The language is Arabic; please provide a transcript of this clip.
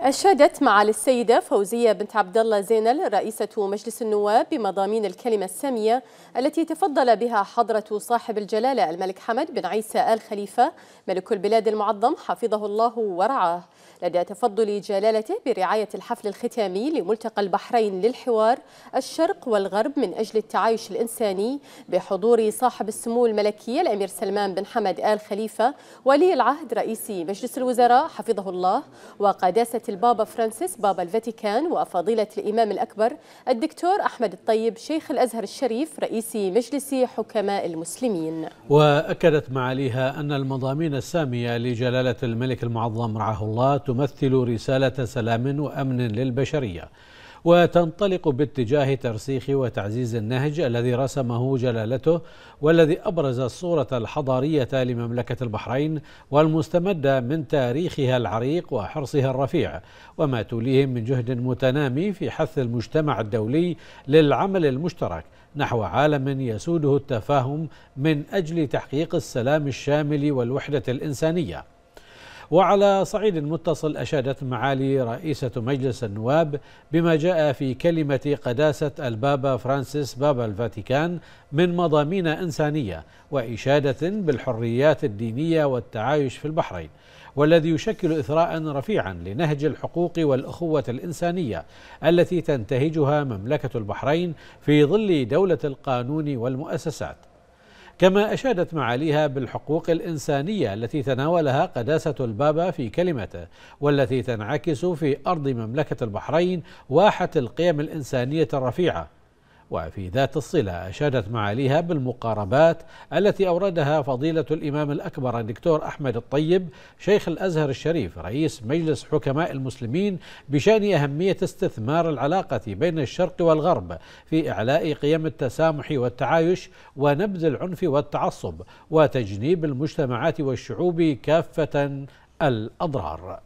أشادت معالي السيدة فوزية بنت عبد الله زينل رئيسة مجلس النواب بمضامين الكلمة السامية التي تفضل بها حضرة صاحب الجلالة الملك حمد بن عيسى آل خليفة ملك البلاد المعظم حفظه الله ورعاه لدى تفضل جلالته برعاية الحفل الختامي لملتقى البحرين للحوار الشرق والغرب من أجل التعايش الإنساني بحضور صاحب السمو الملكية الأمير سلمان بن حمد آل خليفة ولي العهد رئيس مجلس الوزراء حفظه الله وقداسة البابا فرانسيس بابا الفاتيكان وفضيلة الإمام الأكبر الدكتور أحمد الطيب شيخ الأزهر الشريف رئيس مجلس حكماء المسلمين وأكدت معاليها أن المضامين السامية لجلالة الملك المعظم رعاه الله تمثل رسالة سلام وأمن للبشرية وتنطلق باتجاه ترسيخ وتعزيز النهج الذي رسمه جلالته والذي أبرز الصورة الحضارية لمملكة البحرين والمستمدة من تاريخها العريق وحرصها الرفيع وما توليه من جهد متنامي في حث المجتمع الدولي للعمل المشترك نحو عالم يسوده التفاهم من أجل تحقيق السلام الشامل والوحدة الإنسانية وعلى صعيد متصل أشادت معالي رئيسة مجلس النواب بما جاء في كلمة قداسة البابا فرانسيس بابا الفاتيكان من مضامين إنسانية وإشادة بالحريات الدينية والتعايش في البحرين والذي يشكل إثراء رفيعا لنهج الحقوق والأخوة الإنسانية التي تنتهجها مملكة البحرين في ظل دولة القانون والمؤسسات كما أشادت معاليها بالحقوق الإنسانية التي تناولها قداسة البابا في كلمته والتي تنعكس في أرض مملكة البحرين واحة القيم الإنسانية الرفيعة وفي ذات الصلة أشادت معاليها بالمقاربات التي أوردها فضيلة الإمام الأكبر الدكتور أحمد الطيب شيخ الأزهر الشريف رئيس مجلس حكماء المسلمين بشأن أهمية استثمار العلاقة بين الشرق والغرب في إعلاء قيم التسامح والتعايش ونبذ العنف والتعصب وتجنيب المجتمعات والشعوب كافة الأضرار.